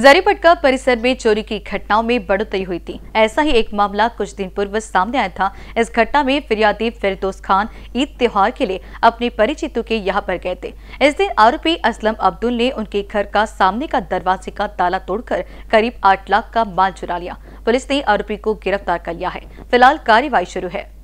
जरीपटका परिसर में चोरी की घटनाओं में बढ़ोतरी हुई थी ऐसा ही एक मामला कुछ दिन पूर्व सामने आया था इस घटना में फिरियादी फिरदोस खान ईद त्योहार के लिए अपने परिचितों के यहाँ पर गए थे इस दिन आरोपी असलम अब्दुल ने उनके घर का सामने का दरवाजे का ताला तोड़कर करीब आठ लाख का माल चुरा लिया पुलिस ने आरोपी को गिरफ्तार कर लिया है फिलहाल कार्यवाही शुरू है